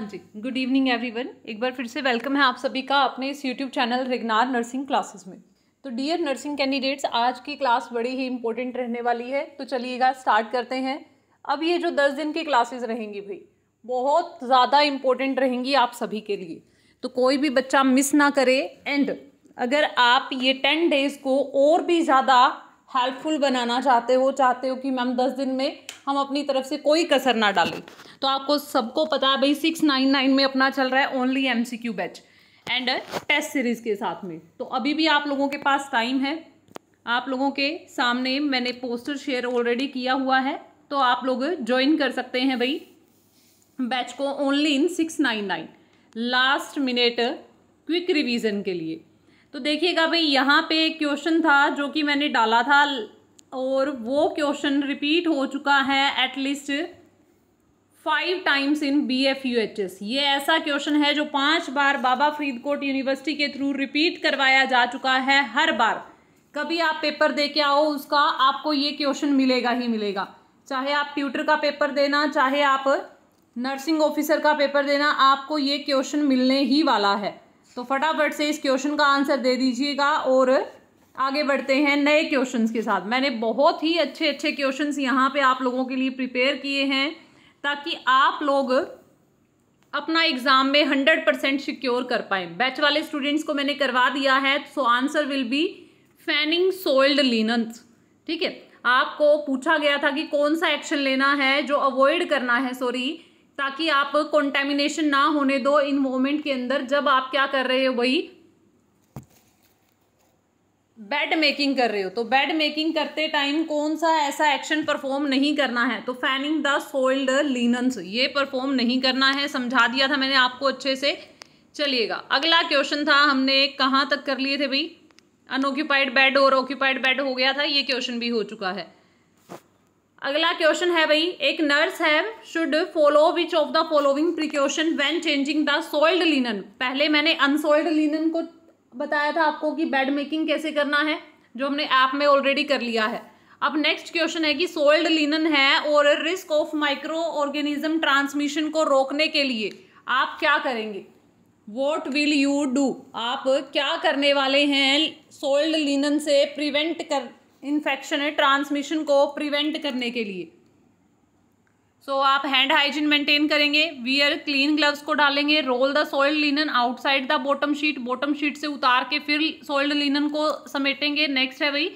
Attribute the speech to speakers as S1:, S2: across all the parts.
S1: हाँ जी good evening everyone एक बार फिर से वेलकम है आप सभी का अपने इस यूट्यूब चैनल रिगनार नर्सिंग क्लासेस में तो डियर नर्सिंग कैंडिडेट्स आज की क्लास बड़ी ही इंपॉर्टेंट रहने वाली है तो चलिएगा स्टार्ट करते हैं अब ये जो दस दिन की क्लासेस रहेंगी भाई बहुत ज़्यादा इम्पोर्टेंट रहेंगी आप सभी के लिए तो कोई भी बच्चा मिस ना करे एंड अगर आप ये टेन डेज़ को और भी ज़्यादा हेल्पफुल बनाना चाहते हो चाहते हो कि मैम दस दिन में हम अपनी तरफ से कोई कसर ना डालें तो आपको सबको पता है भाई सिक्स नाइन नाइन में अपना चल रहा है only M C Q batch and test series के साथ में तो अभी भी आप लोगों के पास टाइम है आप लोगों के सामने मैंने पोस्टर शेयर ऑलरेडी किया हुआ है तो आप लोग ज्वाइन कर सकते हैं भाई बैच को only in six nine nine last minute quick revision के लिए तो देखिएगा भाई यहाँ पे क्वेश्चन था जो कि मैंने डाला था और वो क्वेश्चन रिपीट हो चुका है at least five times in B F U H S ये ऐसा क्वेश्चन है जो पांच बार बाबा फरीदकोट यूनिवर्सिटी के थ्रू रिपीट करवाया जा चुका है हर बार कभी आप पेपर दे के आओ उसका आपको ये क्वेश्चन मिलेगा ही मिलेगा चाहे आप ट्यूटर का पेपर देना चाहे आप नर्सिंग ऑफिसर का पेपर देना आपको ये क्वेश्चन मिलने ही वाला है तो फटाफट से इस क्वेश्चन का आंसर दे दीजिएगा और आगे बढ़ते हैं नए क्वेश्चंस के साथ मैंने बहुत ही अच्छे अच्छे क्वेश्चंस यहाँ पे आप लोगों के लिए प्रिपेयर किए हैं ताकि आप लोग अपना एग्ज़ाम में हंड्रेड परसेंट सिक्योर कर पाए बैच वाले स्टूडेंट्स को मैंने करवा दिया है so answer will be fanning soiled linens ठीक है आपको पूछा गया था कि कौन सा एक्शन लेना है जो अवॉइड करना है सॉरी ताकि आप कॉन्टेमिनेशन ना होने दो इन मोमेंट के अंदर जब आप क्या कर रहे हो वही बेड मेकिंग कर रहे हो तो बेड मेकिंग करते टाइम कौन सा ऐसा एक्शन परफॉर्म नहीं करना है तो फैनिंग द सोल्ड लीनन्स ये परफॉर्म नहीं करना है समझा दिया था मैंने आपको अच्छे से चलिएगा अगला क्वेश्चन था हमने कहाँ तक कर लिए थे भाई अनऑक्यूपाइड बेड और ऑक्यूपाइड बेड हो गया था ये क्वेश्चन भी हो चुका है अगला क्वेश्चन है भाई एक नर्स है should follow which of the following precaution when changing the soiled linen पहले मैंने अनसोल्ड लिनन को बताया था आपको कि बेड मेकिंग कैसे करना है जो हमने ऐप में ऑलरेडी कर लिया है अब नेक्स्ट क्वेश्चन है कि सोल्ड लिनन है और risk of microorganism transmission को रोकने के लिए आप क्या करेंगे वॉट विल यू डू आप क्या करने वाले हैं सोल्ड लिनन से प्रिवेंट कर इन्फेक्शन है ट्रांसमिशन को प्रिवेंट करने के लिए सो so, आप हैंड हाइजीन मेंटेन करेंगे वियर क्लीन ग्लव्स को डालेंगे roll the soiled linen outside the bottom sheet bottom sheet से उतार के फिर सोल्ड लिनन को समेटेंगे नेक्स्ट है भाई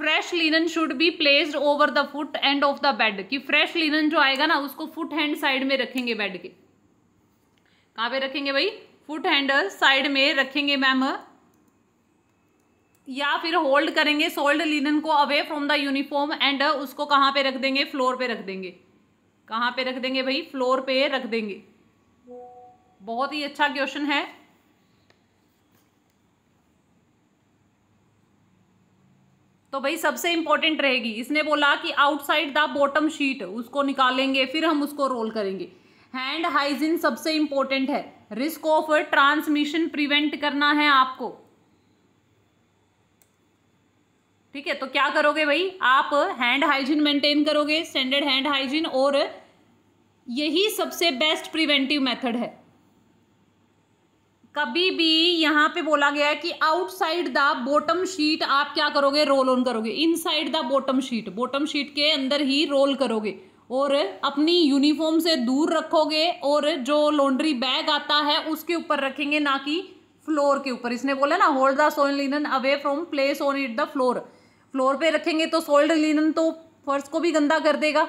S1: fresh linen should be placed over the foot end of the bed कि फ्रेश लिनन जो आएगा ना उसको फुट हैंड साइड में रखेंगे बेड के कहाँ पे रखेंगे भाई फुट हैंड साइड में रखेंगे मैम या फिर होल्ड करेंगे सोल्ड लिनन को away from the uniform and उसको कहाँ पे रख देंगे फ्लोर पे रख देंगे कहाँ पे रख देंगे भाई फ्लोर पे रख देंगे बहुत ही अच्छा क्वेश्चन है तो भाई सबसे इंपॉर्टेंट रहेगी इसने बोला कि आउटसाइड द बॉटम शीट उसको निकालेंगे फिर हम उसको रोल करेंगे हैंड हाइजीन सबसे इंपॉर्टेंट है रिस्क ऑफ ट्रांसमिशन प्रिवेंट करना है आपको ठीक है तो क्या करोगे भाई आप हैंड हाइजीन मेंटेन करोगे स्टैंडर्ड हैंड हाइजीन और यही सबसे बेस्ट प्रिवेंटिव मेथड है कभी भी यहां पे बोला गया है कि आउटसाइड द बॉटम शीट आप क्या करोगे रोल ऑन करोगे inside the bottom sheet bottom sheet के अंदर ही रोल करोगे और अपनी यूनिफॉर्म से दूर रखोगे और जो लॉन्ड्री बैग आता है उसके ऊपर रखेंगे ना कि फ्लोर के ऊपर इसने बोला ना होल्ड द सोइन linen away from place on it the floor floor पे रखेंगे तो सोल्ड लिनन तो फर्श को भी गंदा कर देगा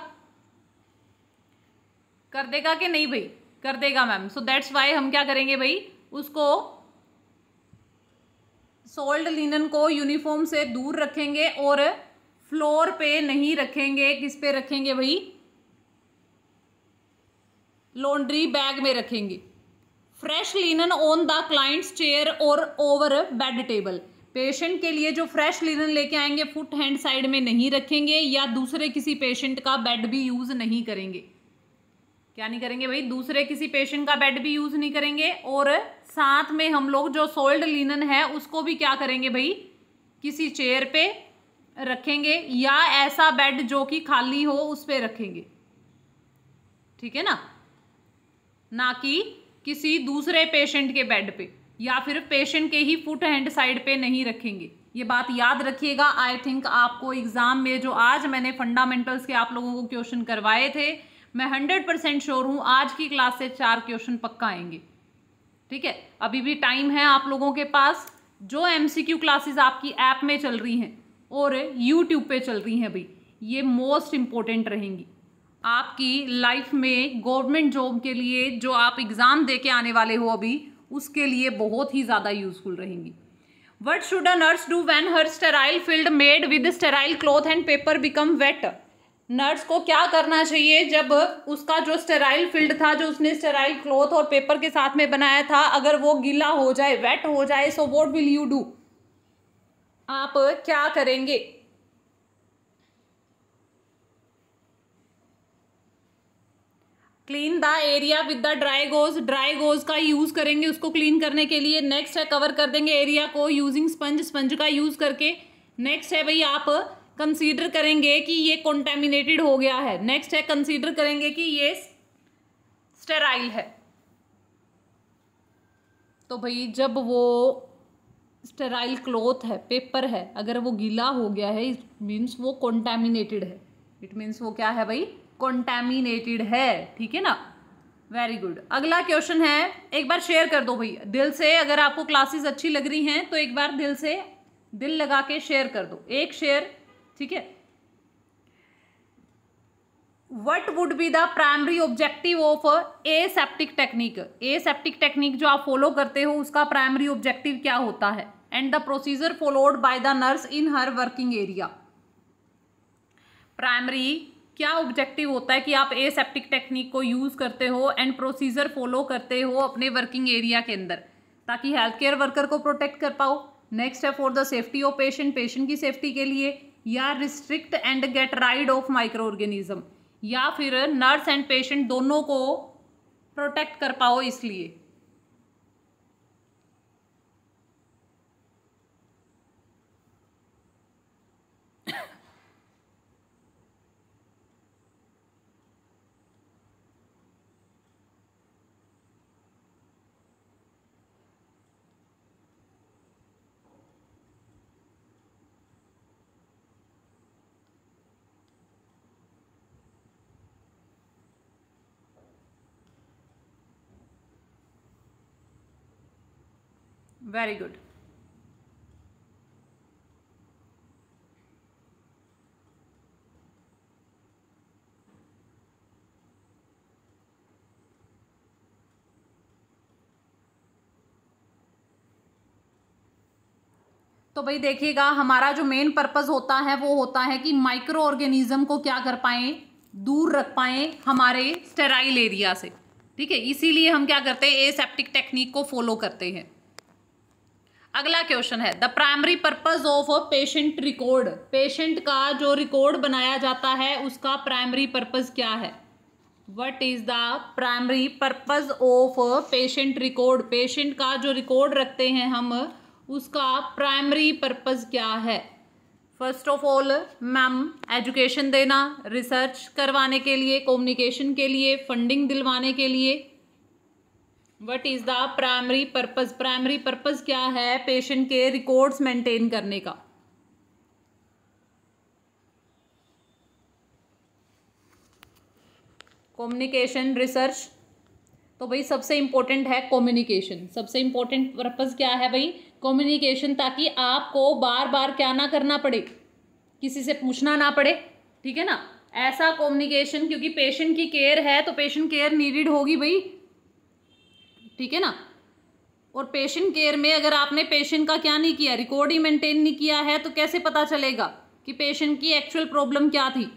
S1: कर देगा कि नहीं भाई कर देगा मैम सो दैट्स वाई हम क्या करेंगे भाई उसको सोल्ड लिनन को यूनिफॉर्म से दूर रखेंगे और फ्लोर पे नहीं रखेंगे किस पे रखेंगे भाई लॉन्ड्री बैग में रखेंगे fresh linen on the client's chair और ओवर बेड टेबल पेशेंट के लिए जो फ्रेश लिनन लेके आएंगे फुट हैंड साइड में नहीं रखेंगे या दूसरे किसी पेशेंट का बेड भी यूज़ नहीं करेंगे क्या नहीं करेंगे भाई दूसरे किसी पेशेंट का बेड भी यूज़ नहीं करेंगे और साथ में हम लोग जो सोल्ड लिनन है उसको भी क्या करेंगे भाई किसी चेयर पे रखेंगे या ऐसा बेड जो कि खाली हो उस पर रखेंगे ठीक है ना ना कि किसी दूसरे पेशेंट के बेड पे या फिर पेशेंट के ही फुट हैंड साइड पे नहीं रखेंगे ये बात याद रखिएगा आई थिंक आपको एग्ज़ाम में जो आज मैंने फंडामेंटल्स के आप लोगों को क्वेश्चन करवाए थे मैं हंड्रेड परसेंट श्योर हूँ आज की क्लास से चार क्वेश्चन पक्का आएंगे ठीक है अभी भी टाइम है आप लोगों के पास जो एम क्लासेस आपकी ऐप में चल रही हैं और यूट्यूब पे चल रही हैं भाई ये मोस्ट इम्पोर्टेंट रहेंगी आपकी लाइफ में गवर्नमेंट जॉब के लिए जो आप एग्ज़ाम दे के आने वाले हो अभी उसके लिए बहुत ही ज़्यादा यूजफुल रहेंगी what should a nurse do when her sterile field made with sterile cloth and paper become wet nurse को क्या करना चाहिए जब उसका जो स्टेराइल फील्ड था जो उसने स्टेराइल क्लॉथ और पेपर के साथ में बनाया था अगर वो गीला हो जाए वेट हो जाए so what will you do आप क्या करेंगे clean the area with the dry gauze dry gauze का यूज़ करेंगे उसको क्लीन करने के लिए नेक्स्ट है कवर कर देंगे एरिया को यूजिंग स्पंज स्पंज का यूज़ करके नेक्स्ट है भाई आप कंसीडर करेंगे कि ये कॉन्टेमिनेटेड हो गया है नेक्स्ट है कंसीडर करेंगे कि ये स्टेराइल है तो भाई जब वो स्टेराइल क्लोथ है पेपर है अगर वो गीला हो गया है मीन्स वो कॉन्टेमिनेटेड है इट मीन्स वो क्या है भाई कॉन्टेमिनेटेड है ठीक है ना वेरी गुड अगला क्वेश्चन है एक बार शेयर कर दो भैया दिल से अगर आपको क्लासेस अच्छी लग रही हैं तो एक बार दिल से दिल लगा के शेयर कर दो एक शेयर ठीक है what would be the primary objective of aseptic technique aseptic technique जो आप फॉलो करते हो उसका प्राइमरी ऑब्जेक्टिव क्या होता है and the procedure followed by the nurse in her working area primary क्या ऑब्जेक्टिव होता है कि आप एसेप्टिक टेक्निक को यूज़ करते हो एंड प्रोसीजर फॉलो करते हो अपने वर्किंग एरिया के अंदर ताकि हेल्थ केयर वर्कर को प्रोटेक्ट कर पाओ नेक्स्ट है for the safety of patient patient की सेफ्टी के लिए या restrict and get rid of microorganism या फिर नर्स एंड पेशेंट दोनों को प्रोटेक्ट कर पाओ इसलिए वेरी गुड तो भाई देखिएगा हमारा जो मेन पर्पस होता है वो होता है कि माइक्रो ऑर्गेनिज्म को क्या कर पाए दूर रख पाए हमारे स्टेराइल एरिया से ठीक है इसीलिए हम क्या करते हैं एसेप्टिक टेक्निक को फॉलो करते हैं अगला क्वेश्चन है the primary purpose of a patient record patient का जो रिकॉर्ड बनाया जाता है उसका प्राइमरी पर्पज क्या है what is the primary purpose of patient record patient का जो रिकॉर्ड रखते हैं हम उसका प्राइमरी पर्पज क्या है first of all ma'am education देना रिसर्च करवाने के लिए कम्युनिकेशन के लिए फंडिंग दिलवाने के लिए what is the primary purpose primary purpose क्या है पेशेंट के रिकॉर्ड्स मेंटेन करने का कम्युनिकेशन रिसर्च तो भाई सबसे इम्पोर्टेंट है कम्युनिकेशन सबसे इम्पोर्टेंट पर्पज़ क्या है भाई कम्युनिकेशन ताकि आपको बार बार क्या ना करना पड़े किसी से पूछना ना पड़े ठीक है ना ऐसा कम्युनिकेशन क्योंकि पेशेंट की केयर है तो पेशेंट केयर नीडिड होगी भाई ठीक है ना और पेशेंट केयर में अगर आपने पेशेंट का क्या नहीं किया रिकॉर्ड ही मेंटेन नहीं किया है तो कैसे पता चलेगा कि पेशेंट की एक्चुअल प्रॉब्लम क्या थी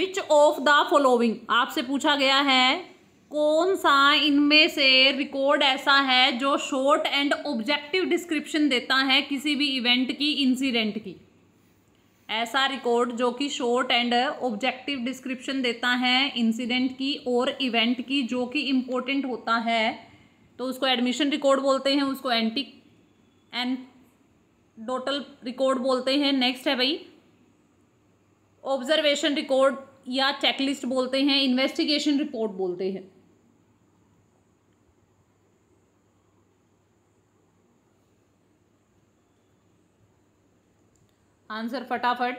S1: विच ऑफ द फॉलोविंग आपसे पूछा गया है कौन सा इनमें से रिकॉर्ड ऐसा है जो शॉर्ट एंड ऑब्जेक्टिव डिस्क्रिप्शन देता है किसी भी इवेंट की इंसिडेंट की ऐसा रिकॉर्ड जो कि शॉर्ट एंड ऑब्जेक्टिव डिस्क्रिप्शन देता है इंसिडेंट की और इवेंट की जो कि इम्पोर्टेंट होता है तो उसको एडमिशन रिकॉर्ड बोलते हैं उसको एंटी एंड डोटल रिकॉर्ड बोलते हैं नेक्स्ट है भाई ऑब्जर्वेशन रिकॉर्ड या चेकलिस्ट बोलते हैं इन्वेस्टिगेशन रिपोर्ट बोलते हैं आंसर फटाफट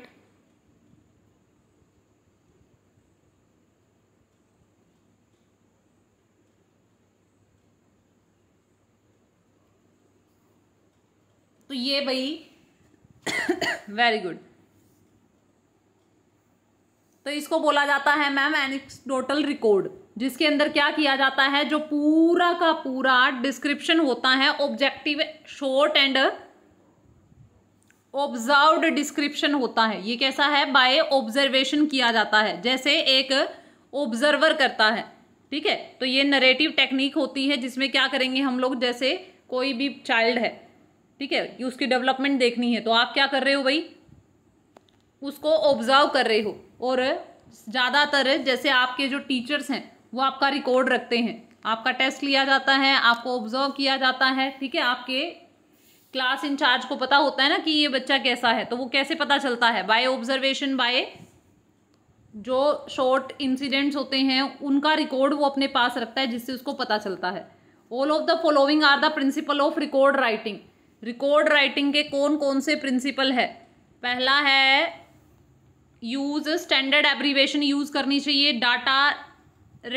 S1: तो ये भाई वेरी गुड तो इसको बोला जाता है मैम एनिक्सडोटल रिकॉर्ड जिसके अंदर क्या किया जाता है जो पूरा का पूरा डिस्क्रिप्शन होता है objective short and observed description होता है ये कैसा है बाय ऑब्जर्वेशन किया जाता है जैसे एक ऑब्जर्वर करता है ठीक है तो ये नरेटिव टेक्निक होती है जिसमें क्या करेंगे हम लोग जैसे कोई भी चाइल्ड है ठीक है उसकी डेवलपमेंट देखनी है तो आप क्या कर रहे हो भाई उसको ऑब्जर्व कर रहे हो और ज़्यादातर जैसे आपके जो टीचर्स हैं वो आपका रिकॉर्ड रखते हैं आपका टेस्ट लिया जाता है आपको ऑब्जर्व किया जाता है ठीक है आपके क्लास इंचार्ज को पता होता है ना कि ये बच्चा कैसा है तो वो कैसे पता चलता है बाय ऑब्जर्वेशन बाय जो शॉर्ट इंसिडेंट्स होते हैं उनका रिकॉर्ड वो अपने पास रखता है जिससे उसको पता चलता है all of the following are the principle of record writing record writing के कौन कौन से प्रिंसिपल है पहला है यूज़ स्टैंडर्ड एब्रीवेशन यूज़ करनी चाहिए डाटा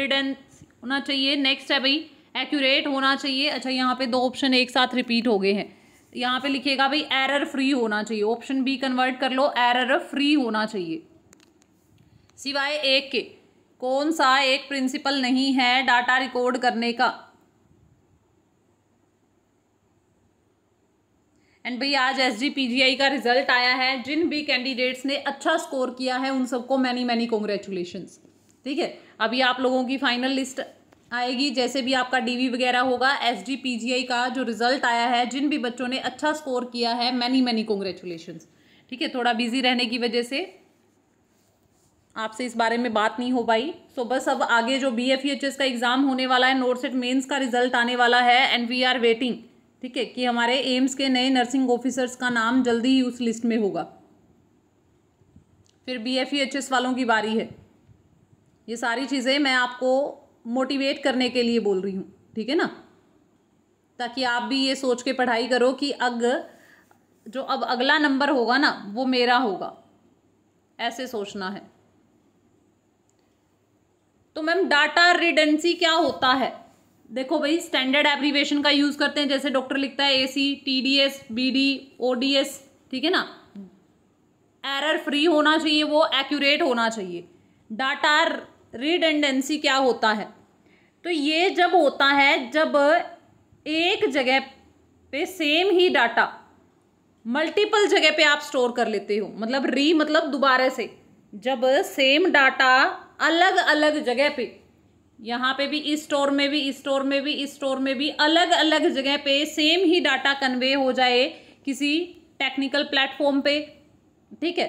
S1: रिडन होना चाहिए नेक्स्ट है भाई एक्यूरेट होना चाहिए अच्छा यहाँ पे दो ऑप्शन एक साथ रिपीट हो गए हैं यहाँ पे लिखिएगा भाई एरर फ्री होना चाहिए ऑप्शन बी कन्वर्ट कर लो एरर फ्री होना चाहिए सिवाय एक के कौन सा एक प्रिंसिपल नहीं है डाटा रिकॉर्ड करने का एंड भाई आज एस जी पी का रिजल्ट आया है जिन भी कैंडिडेट्स ने अच्छा स्कोर किया है उन सबको मैनी मैनी कॉन्ग्रेचुलेशन ठीक है अभी आप लोगों की फाइनल लिस्ट आएगी जैसे भी आपका डीवी वगैरह होगा S D P G I का जो रिजल्ट आया है जिन भी बच्चों ने अच्छा स्कोर किया है मैनी मैनी कॉन्ग्रेचुलेशन ठीक है थोड़ा बिजी रहने की वजह से आपसे इस बारे में बात नहीं हो पाई सो बस अब आगे जो B F E H S का एग्ज़ाम होने वाला है नोट सेट मेन्स का रिजल्ट आने वाला है एंड वी आर वेटिंग ठीक है कि हमारे एम्स के नए नर्सिंग ऑफिसर्स का नाम जल्दी ही उस लिस्ट में होगा फिर B F E H S वालों की बारी है ये सारी चीज़ें मैं आपको मोटिवेट करने के लिए बोल रही हूँ ठीक है ना ताकि आप भी ये सोच के पढ़ाई करो कि अग जो अब अगला नंबर होगा ना वो मेरा होगा ऐसे सोचना है तो मैम डाटा रिडेंसी क्या होता है देखो भाई स्टैंडर्ड एब्रीवेशन का यूज़ करते हैं जैसे डॉक्टर लिखता है A C T D S B D O D S ठीक है ना एरर फ्री होना चाहिए वो एक्यूरेट होना चाहिए डाटा रिडेंडेंसी क्या होता है तो ये जब होता है जब एक जगह पे सेम ही डाटा मल्टीपल जगह पे आप स्टोर कर लेते हो मतलब री मतलब दोबारा से जब सेम डाटा अलग अलग जगह पे यहाँ पे भी इस स्टोर में भी इस स्टोर में भी इस स्टोर में भी अलग अलग जगह पे सेम ही डाटा कन्वे हो जाए किसी टेक्निकल प्लेटफॉर्म पे ठीक है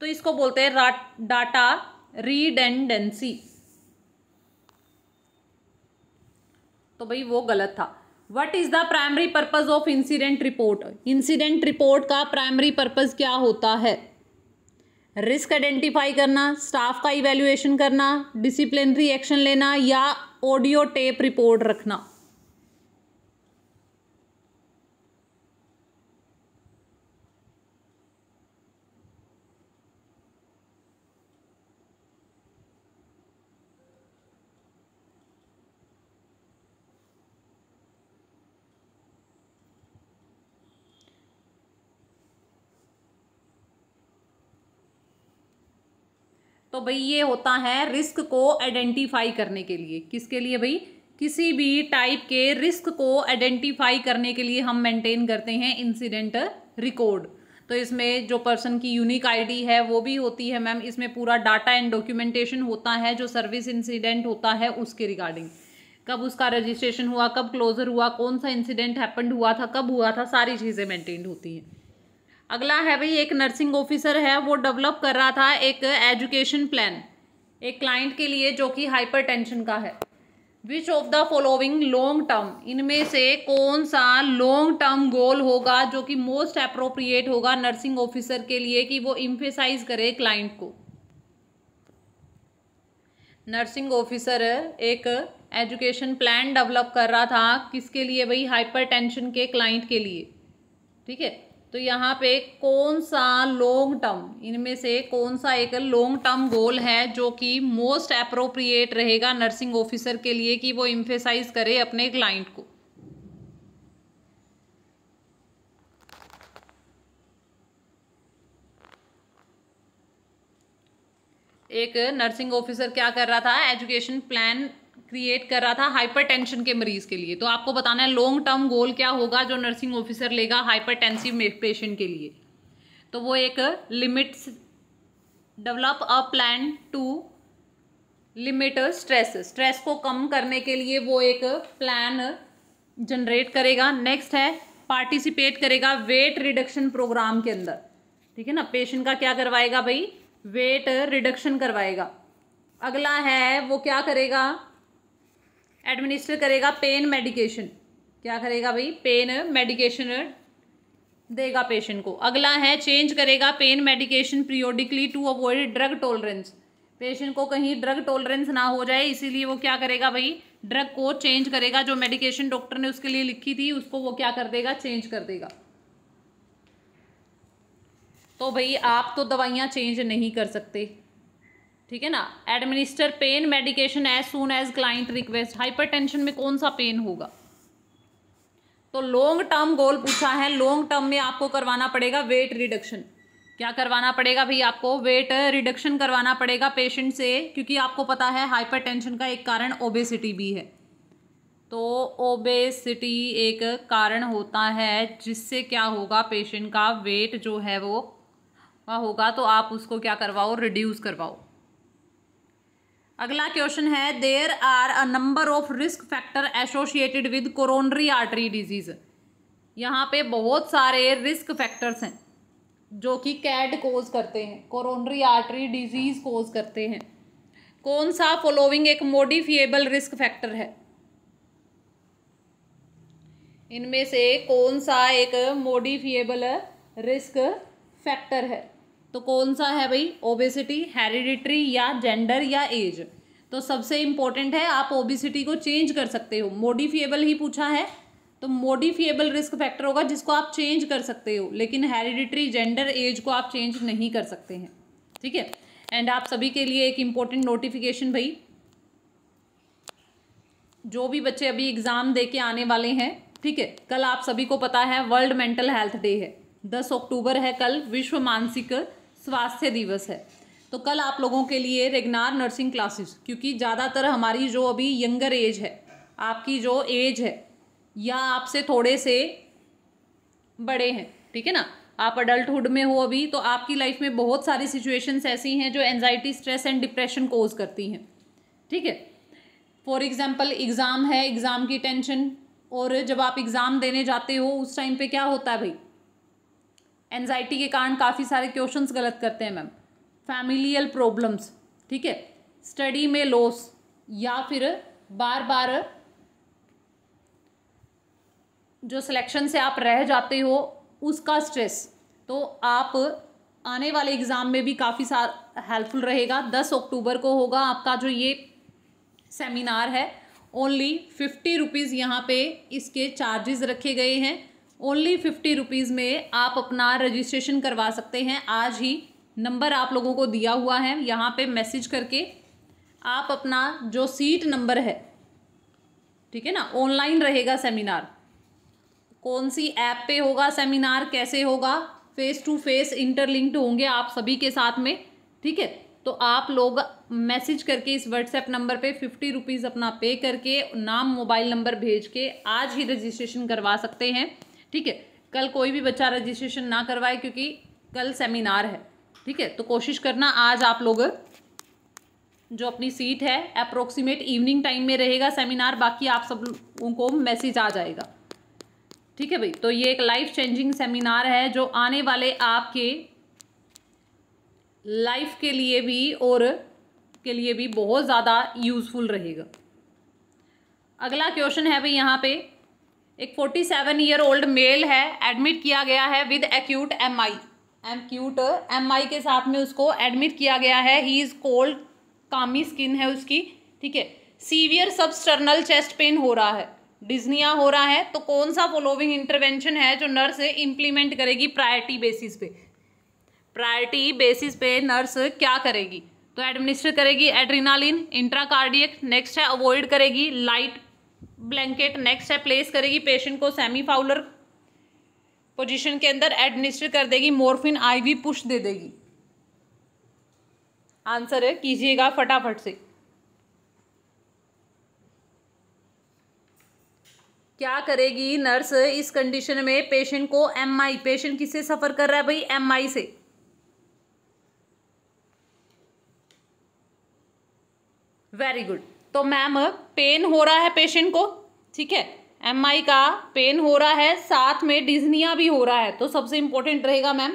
S1: तो इसको बोलते हैं डाटा रीडेंडेंसी तो भाई वो गलत था what is the primary purpose of incident report incident report का प्राइमरी पर्पज़ क्या होता है रिस्क आइडेंटिफाई करना स्टाफ का इवेल्युएशन करना डिसिप्लिनरी एक्शन लेना या ऑडियो टेप रिपोर्ट रखना भाई ये होता है रिस्क को आइडेंटिफाई करने के लिए किसके लिए भाई किसी भी टाइप के रिस्क को आइडेंटिफाई करने के लिए हम मेंटेन करते हैं इंसिडेंट रिकॉर्ड तो इसमें जो पर्सन की यूनिक आईडी है वो भी होती है मैम इसमें पूरा डाटा एंड डॉक्यूमेंटेशन होता है जो सर्विस इंसिडेंट होता है उसके रिगार्डिंग कब उसका रजिस्ट्रेशन हुआ कब क्लोजर हुआ कौन सा इंसिडेंट हैपन हुआ था कब हुआ था सारी चीज़ें मेंटेन होती हैं अगला है भाई एक नर्सिंग ऑफिसर है वो डेवलप कर रहा था एक एजुकेशन प्लान एक क्लाइंट के लिए जो कि हाइपरटेंशन का है which of the following long term इनमें से कौन सा लॉन्ग टर्म गोल होगा जो कि मोस्ट अप्रोप्रिएट होगा नर्सिंग ऑफिसर के लिए कि वो इम्फेसाइज करे क्लाइंट को नर्सिंग ऑफिसर एक एजुकेशन प्लान डेवलप कर रहा था किसके लिए भाई हाइपरटेंशन के क्लाइंट के लिए ठीक है तो यहाँ पे कौन सा लॉन्ग टर्म इनमें से कौन सा एक लॉन्ग टर्म गोल है जो कि मोस्ट अप्रोप्रिएट रहेगा नर्सिंग ऑफिसर के लिए कि वो इम्फेसाइज करे अपने क्लाइंट को एक नर्सिंग ऑफिसर क्या कर रहा था एजुकेशन प्लान क्रिएट कर रहा था हाइपरटेंशन के मरीज के लिए तो आपको बताना है लॉन्ग टर्म गोल क्या होगा जो नर्सिंग ऑफिसर लेगा हाइपरटेंसिव पेशेंट के लिए तो वो एक limits develop a plan to limit stress stress को कम करने के लिए वो एक प्लान जनरेट करेगा नेक्स्ट है पार्टिसिपेट करेगा वेट रिडक्शन प्रोग्राम के अंदर ठीक है ना पेशेंट का क्या करवाएगा भाई वेट रिडक्शन करवाएगा अगला है वो क्या करेगा एडमिनिस्टर करेगा पेन मेडिकेशन क्या करेगा भाई पेन मेडिकेशन देगा पेशेंट को अगला है चेंज करेगा pain medication periodically to avoid drug tolerance patient को कहीं ड्रग टॉलरेंस ना हो जाए इसीलिए वो क्या करेगा भाई ड्रग को चेंज करेगा जो मेडिकेशन डॉक्टर ने उसके लिए लिखी थी उसको वो क्या कर देगा चेंज कर देगा तो भाई आप तो दवाइयाँ चेंज नहीं कर सकते ठीक है ना administer pain medication as soon as client request hypertension में कौन सा पेन होगा तो लॉन्ग टर्म गोल पूछा है लॉन्ग टर्म में आपको करवाना पड़ेगा वेट रिडक्शन क्या करवाना पड़ेगा भाई आपको वेट रिडक्शन करवाना पड़ेगा पेशेंट से क्योंकि आपको पता है हाइपरटेंशन का एक कारण ओबेसिटी भी है तो ओबेसिटी एक कारण होता है जिससे क्या होगा पेशेंट का वेट जो है वो होगा तो आप उसको क्या करवाओ रिड्यूस करवाओ अगला क्वेश्चन है there are a number of risk factor associated with coronary artery disease यहाँ पे बहुत सारे रिस्क फैक्टर्स हैं जो कि कैड कोज करते हैं कोरोनरी आर्टरी डिजीज कोज करते हैं कौन सा फॉलोइंग एक मोडिफिएबल रिस्क फैक्टर है इनमें से कौन सा एक मोडिफिएबल रिस्क फैक्टर है तो कौन सा है भाई ओबेसिटी हेरिडिटरी या जेंडर या एज तो सबसे इम्पोर्टेंट है आप ओबिसिटी को चेंज कर सकते हो मोडिफिएबल ही पूछा है तो मोडिफिएबल रिस्क फैक्टर होगा जिसको आप चेंज कर सकते हो लेकिन हेरिडिटरी जेंडर एज को आप चेंज नहीं कर सकते हैं ठीक है एंड आप सभी के लिए एक इम्पोर्टेंट नोटिफिकेशन भाई जो भी बच्चे अभी एग्ज़ाम दे के आने वाले हैं ठीक है कल आप सभी को पता है वर्ल्ड मेंटल हेल्थ डे है दस अक्टूबर है कल विश्व मानसिक स्वास्थ्य दिवस है तो कल आप लोगों के लिए रेगनार नर्सिंग क्लासेस क्योंकि ज़्यादातर हमारी जो अभी यंगर एज है आपकी जो एज है या आपसे थोड़े से बड़े हैं ठीक है ना आप अडल्टुड में हो अभी तो आपकी लाइफ में बहुत सारी सिचुएशंस ऐसी हैं जो anxiety stress and depression cause करती हैं ठीक है फॉर एग्ज़ाम्पल एग्ज़ाम है एग्ज़ाम की टेंशन और जब आप एग्ज़ाम देने जाते हो उस टाइम पे क्या होता है भाई एनजाइटी के कारण काफ़ी सारे क्वेश्चंस गलत करते हैं मैम फैमिलियल प्रॉब्लम्स ठीक है स्टडी में लॉस या फिर बार बार जो सिलेक्शन से आप रह जाते हो उसका स्ट्रेस तो आप आने वाले एग्ज़ाम में भी काफ़ी सार हेल्पफुल रहेगा दस अक्टूबर को होगा आपका जो ये सेमिनार है ओनली फिफ्टी रुपीज़ यहाँ पे इसके चार्जेस रखे गए हैं ओनली फिफ्टी रुपीज़ में आप अपना रजिस्ट्रेशन करवा सकते हैं आज ही नंबर आप लोगों को दिया हुआ है यहाँ पे मैसेज करके आप अपना जो सीट नंबर है ठीक है ना ऑनलाइन रहेगा सेमिनार कौन सी ऐप पे होगा सेमिनार कैसे होगा फेस टू फेस इंटरलिंक्ड होंगे आप सभी के साथ में ठीक है तो आप लोग मैसेज करके इस व्हाट्सएप नंबर पे फिफ्टी रुपीज़ अपना पे करके नाम मोबाइल नंबर भेज के आज ही रजिस्ट्रेशन करवा सकते हैं ठीक है कल कोई भी बच्चा रजिस्ट्रेशन ना करवाए क्योंकि कल सेमिनार है ठीक है तो कोशिश करना आज आप लोग जो अपनी सीट है अप्रोक्सीमेट इवनिंग टाइम में रहेगा सेमिनार बाकी आप सब लोगों को मैसेज आ जाएगा ठीक है भाई तो ये एक लाइफ चेंजिंग सेमिनार है जो आने वाले आपके लाइफ के लिए भी और के लिए भी बहुत ज़्यादा यूज़फुल रहेगा अगला क्वेश्चन है भाई यहाँ पे एक 47 ईयर ओल्ड मेल है एडमिट किया गया है with acute M I M acute M I के साथ में उसको एडमिट किया गया है he is cold clammy skin है उसकी ठीक है सीवियर सबस्टर्नल चेस्ट पेन हो रहा है डिजनिया हो रहा है तो कौन सा फॉलोविंग इंटरवेंशन है जो नर्स इम्प्लीमेंट करेगी प्रायोरिटी बेसिस पे प्रायरिटी बेसिस पे नर्स क्या करेगी तो एडमिनिस्टर करेगी एड्रीनालिन इंट्राकार्डियक नेक्स्ट है अवॉइड करेगी लाइट ब्लैंकेट नेक्स्ट है प्लेस करेगी पेशेंट को सेमी फाउलर पोजीशन के अंदर एडमिनिस्टर कर देगी मोरफिन आईवी पुश दे देगी आंसर है कीजिएगा फटाफट से क्या करेगी नर्स इस कंडीशन में पेशेंट को एमआई पेशेंट किससे सफ़र कर रहा है भाई एमआई से वेरी गुड तो मैम पेन हो रहा है पेशेंट को ठीक है एम आई का पेन हो रहा है साथ में डिजनिया भी हो रहा है तो सबसे इम्पोर्टेंट रहेगा मैम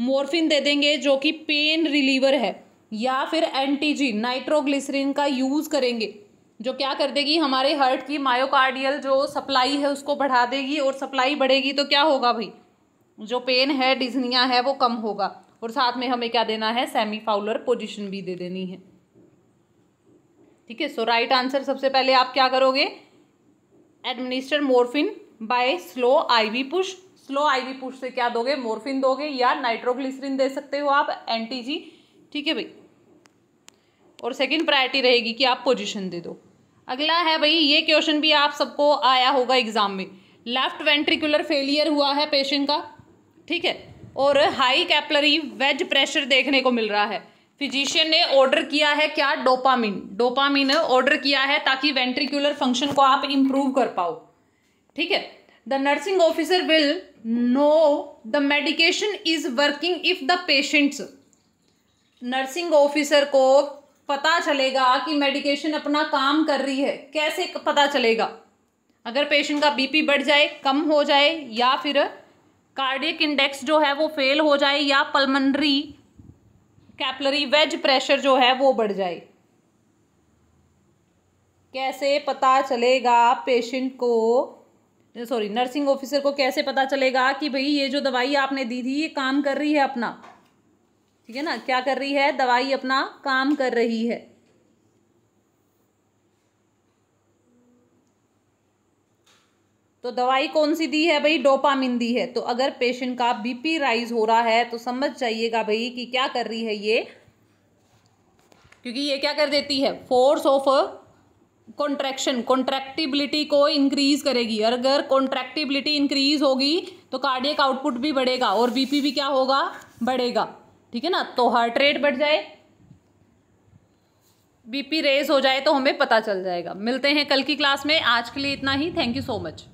S1: मोरफिन दे देंगे जो कि पेन रिलीवर है या फिर एंटीजी नाइट्रोग्लिसरीन का यूज़ करेंगे जो क्या कर देगी हमारे हर्ट की मायोकार्डियल जो सप्लाई है उसको बढ़ा देगी और सप्लाई बढ़ेगी तो क्या होगा भाई जो पेन है डिजनिया है वो कम होगा और साथ में हमें क्या देना है सेमी फाउलर पोजिशन भी दे देनी है ठीक है सो राइट आंसर सबसे पहले आप क्या करोगे administer morphine by slow IV push slow IV push से क्या दोगे मोरफिन दोगे या नाइट्रोग्लिसरीन दे सकते हो आप एंटीजी ठीक है भाई और सेकंड प्रायोरिटी रहेगी कि आप पोजीशन दे दो अगला है भाई ये क्वेश्चन भी आप सबको आया होगा एग्जाम में लेफ्ट वेंट्रिकुलर फेलियर हुआ है पेशेंट का ठीक है और हाई कैपलरी वेज प्रेशर देखने को मिल रहा है फिजिशियन ने ऑर्डर किया है क्या डोपामिन डोपामिन ऑर्डर किया है ताकि वेंट्रिकुलर फंक्शन को आप इम्प्रूव कर पाओ ठीक है the nursing officer will know the medication is working if the patients nursing officer को पता चलेगा कि मेडिकेशन अपना काम कर रही है कैसे पता चलेगा अगर पेशेंट का बीपी बढ़ जाए कम हो जाए या फिर कार्डियक इंडेक्स जो है वो फेल हो जाए या पल्मनरी कैपलरी वेज प्रेशर जो है वो बढ़ जाए कैसे पता चलेगा पेशेंट को सॉरी नर्सिंग ऑफिसर को कैसे पता चलेगा कि भाई ये जो दवाई आपने दी थी ये काम कर रही है अपना ठीक है ना क्या कर रही है दवाई अपना काम कर रही है तो दवाई कौन सी दी है भाई डोपामिन दी है तो अगर पेशेंट का बीपी राइज हो रहा है तो समझ जाइएगा भाई कि क्या कर रही है ये क्योंकि ये क्या कर देती है फोर्स ऑफ कॉन्ट्रैक्शन कॉन्ट्रैक्टिबिलिटी को इंक्रीज करेगी और अगर कॉन्ट्रैक्टिबिलिटी इंक्रीज होगी तो कार्डियक आउटपुट भी बढ़ेगा और बीपी भी क्या होगा बढ़ेगा ठीक है ना तो हार्ट रेट बढ़ जाए बीपी रेज हो जाए तो हमें पता चल जाएगा मिलते हैं कल की क्लास में आज के लिए इतना ही थैंक यू सो मच